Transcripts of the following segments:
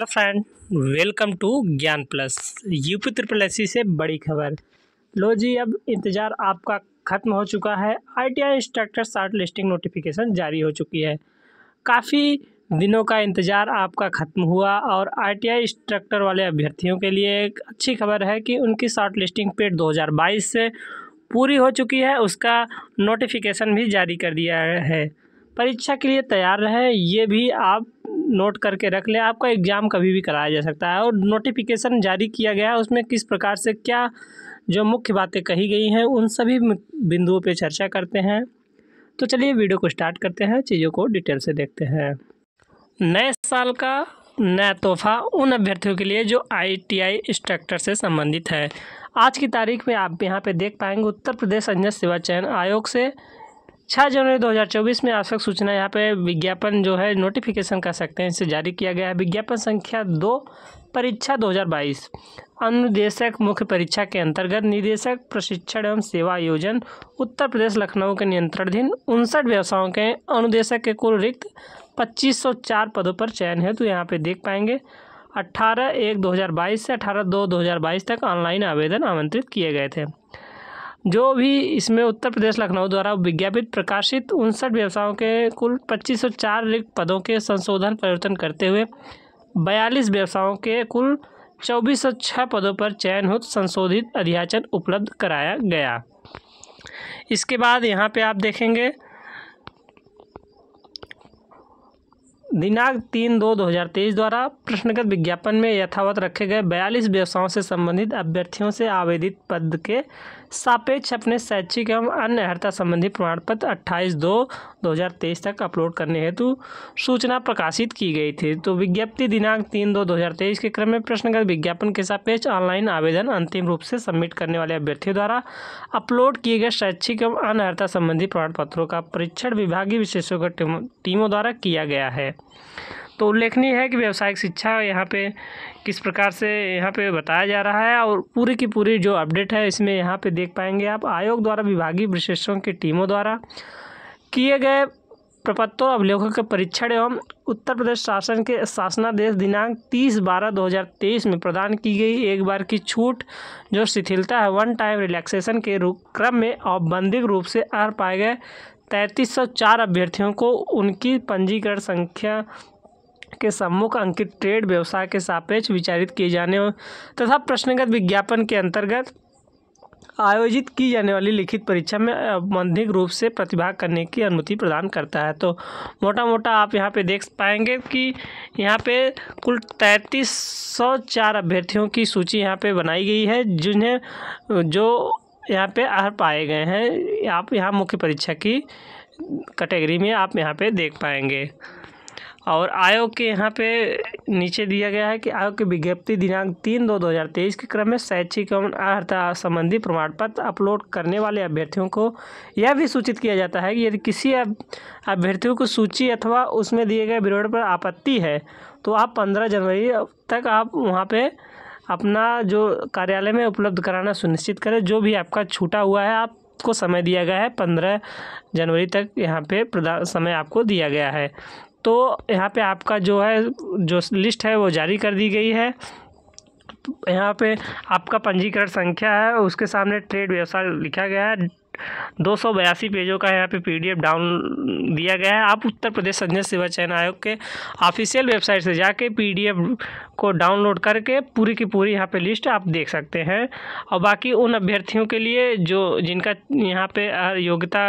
hello friend welcome to Gyan plus UP S से बड़ी खबर लो जी अब इंतज़ार आपका ख़त्म हो चुका है ITI instructor short listing notification जारी हो चुकी है काफ़ी दिनों का इंतज़ार आपका ख़त्म हुआ और आईटीआई इंस्ट्रक्टर वाले अभ्यर्थियों के लिए एक अच्छी खबर है कि उनकी शार्ट लिस्टिंग पेट दो से पूरी हो चुकी है उसका नोटिफिकेशन भी जारी कर दिया है परीक्षा के लिए तैयार रहें ये भी आप नोट करके रख ले आपका एग्ज़ाम कभी भी कराया जा सकता है और नोटिफिकेशन जारी किया गया है उसमें किस प्रकार से क्या जो मुख्य बातें कही गई हैं उन सभी बिंदुओं पर चर्चा करते हैं तो चलिए वीडियो को स्टार्ट करते हैं चीज़ों को डिटेल से देखते हैं नए साल का नया तोहफा उन अभ्यर्थियों के लिए जो आईटीआई इंस्ट्रक्टर से संबंधित है आज की तारीख में आप यहाँ पे देख पाएंगे उत्तर प्रदेश अंजन सेवा चयन आयोग से छः जनवरी 2024 में आवश्यक सूचना यहाँ पे विज्ञापन जो है नोटिफिकेशन कर सकते हैं इसे जारी किया गया है विज्ञापन संख्या दो परीक्षा 2022 अनुदेशक मुख्य परीक्षा के अंतर्गत निदेशक प्रशिक्षण एवं सेवा आयोजन उत्तर प्रदेश लखनऊ के नियंत्रणाधीन उनसठ व्यवसायों के अनुदेशक के कुल रिक्त पच्चीस पदों पर चयन है तो यहाँ पर देख पाएंगे अट्ठारह एक दो से अठारह दो दो तक ऑनलाइन आवेदन आमंत्रित किए गए थे जो भी इसमें उत्तर प्रदेश लखनऊ द्वारा विज्ञापित प्रकाशित उनसठ व्यवसायों के कुल पच्चीस सौ चार रिक्त पदों के संशोधन परिवर्तन करते हुए बयालीस व्यवसायों के कुल चौबीस सौ छः पदों पर चयन हो संशोधित अध्याचन उपलब्ध कराया गया इसके बाद यहाँ पे आप देखेंगे दिनांक तीन दो दो हज़ार तेईस द्वारा प्रश्नगत विज्ञापन में यथावत रखे गए बयालीस व्यवसायों से संबंधित अभ्यर्थियों से आवेदित पद के सापेक्ष अपने शैक्षिक एवं अन्य अर्हता संबंधी प्रमाण पत्र अट्ठाईस दो दो हज़ार तेईस तक अपलोड करने हेतु सूचना प्रकाशित की गई थी तो विज्ञप्ति दिनांक तीन दो दो हज़ार तेईस के क्रम में प्रश्नगत विज्ञापन के सापेक्ष ऑनलाइन आवेदन अंतिम रूप से सबमिट करने वाले अभ्यर्थियों द्वारा अपलोड किए गए शैक्षिक एवं अन्य अर्हता संबंधी प्रमाण पत्रों का परीक्षण विभागीय विशेषज्ञ टीमों द्वारा किया गया है तो उल्लेखनीय है कि व्यावसायिक शिक्षा यहाँ पे किस प्रकार से यहाँ पे बताया जा रहा है और पूरी की पूरी जो अपडेट है इसमें यहाँ पे देख पाएंगे आप आयोग द्वारा विभागीय विशेषज्ञों की टीमों द्वारा किए गए प्रपत्रों अभिलेखों के परीक्षण एवं उत्तर प्रदेश शासन के शासनादेश दिनांक 30 बारह 2023 में प्रदान की गई एक बार की छूट जो शिथिलता है वन टाइम रिलैक्सेशन के रूप क्रम में औपबंधिक रूप से अर् पाए गए तैंतीस सौ चार अभ्यर्थियों को उनकी पंजीकरण संख्या के सम्मुख अंकित ट्रेड व्यवसाय के सापेक्ष विचारित किए जाने तथा प्रश्नगत विज्ञापन के अंतर्गत आयोजित की जाने वाली लिखित परीक्षा में बंधिक रूप से प्रतिभाग करने की अनुमति प्रदान करता है तो मोटा मोटा आप यहाँ पे देख पाएंगे कि यहाँ पे कुल तैंतीस सौ चार अभ्यर्थियों की सूची यहाँ पे बनाई गई है जिन्हें जो यहाँ पे आ पाए गए हैं आप यहाँ मुख्य परीक्षा की कैटेगरी में आप यहाँ पे देख पाएंगे और आयोग के यहाँ पे नीचे दिया गया है कि आयोग की विज्ञप्ति दिनांक तीन दो दो हज़ार तेईस के क्रम में शैक्षिक एवं अर्थता संबंधी प्रमाण पत्र अपलोड करने वाले अभ्यर्थियों को यह भी सूचित किया जाता है कि यदि किसी अभ्यर्थियों को सूची अथवा उसमें दिए गए विरोध पर आपत्ति है तो आप पंद्रह जनवरी तक आप वहाँ पर अपना जो कार्यालय में उपलब्ध कराना सुनिश्चित करें जो भी आपका छूटा हुआ है आप को समय दिया गया है पंद्रह जनवरी तक यहाँ पे प्रदान समय आपको दिया गया है तो यहाँ पे आपका जो है जो लिस्ट है वो जारी कर दी गई है यहाँ पे आपका पंजीकरण संख्या है उसके सामने ट्रेड व्यवसाय लिखा गया है दो सौ बयासी पेजों का यहाँ पे पीडीएफ डाउन दिया गया है आप उत्तर प्रदेश संजय सेवा चयन आयोग के ऑफिशियल वेबसाइट से जाके पीडीएफ को डाउनलोड करके पूरी की पूरी यहाँ पे लिस्ट आप देख सकते हैं और बाकी उन अभ्यर्थियों के लिए जो जिनका यहाँ पे योग्यता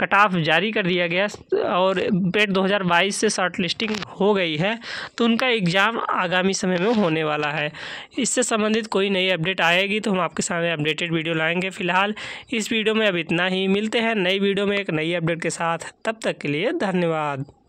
कट ऑफ जारी कर दिया गया और पेट 2022 से शॉर्ट लिस्टिंग हो गई है तो उनका एग्ज़ाम आगामी समय में होने वाला है इससे संबंधित कोई नई अपडेट आएगी तो हम आपके सामने अपडेटेड वीडियो लाएँगे फ़िलहाल इस वीडियो में अब इतना ही मिलते हैं नई वीडियो में एक नई अपडेट के साथ तब तक के लिए धन्यवाद